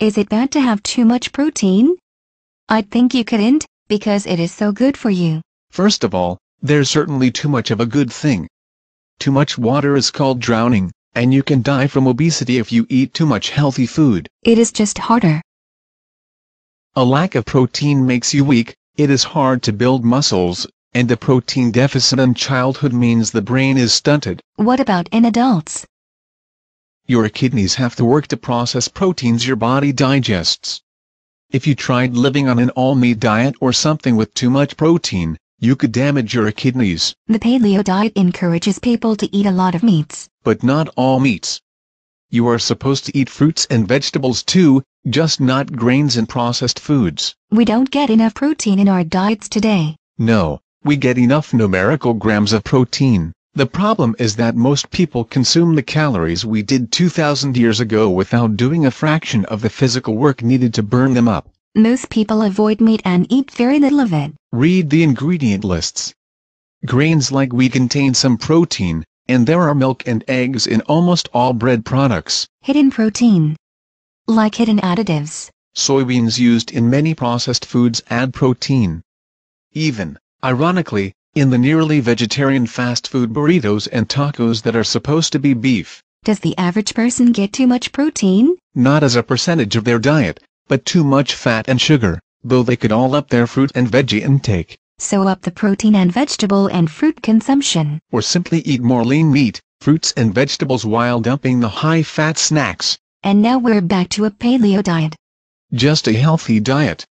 Is it bad to have too much protein? I think you couldn't, because it is so good for you. First of all, there's certainly too much of a good thing. Too much water is called drowning, and you can die from obesity if you eat too much healthy food. It is just harder. A lack of protein makes you weak, it is hard to build muscles, and a protein deficit in childhood means the brain is stunted. What about in adults? your kidneys have to work to process proteins your body digests. If you tried living on an all-meat diet or something with too much protein, you could damage your kidneys. The paleo diet encourages people to eat a lot of meats. But not all meats. You are supposed to eat fruits and vegetables too, just not grains and processed foods. We don't get enough protein in our diets today. No, we get enough numerical grams of protein, the problem is that most people consume the calories we did 2,000 years ago without doing a fraction of the physical work needed to burn them up. Most people avoid meat and eat very little of it. Read the ingredient lists. Grains like wheat contain some protein, and there are milk and eggs in almost all bread products. Hidden protein. Like hidden additives. Soybeans used in many processed foods add protein. Even, ironically, in the nearly vegetarian fast food burritos and tacos that are supposed to be beef. Does the average person get too much protein? Not as a percentage of their diet, but too much fat and sugar, though they could all up their fruit and veggie intake. So up the protein and vegetable and fruit consumption. Or simply eat more lean meat, fruits and vegetables while dumping the high-fat snacks. And now we're back to a paleo diet. Just a healthy diet,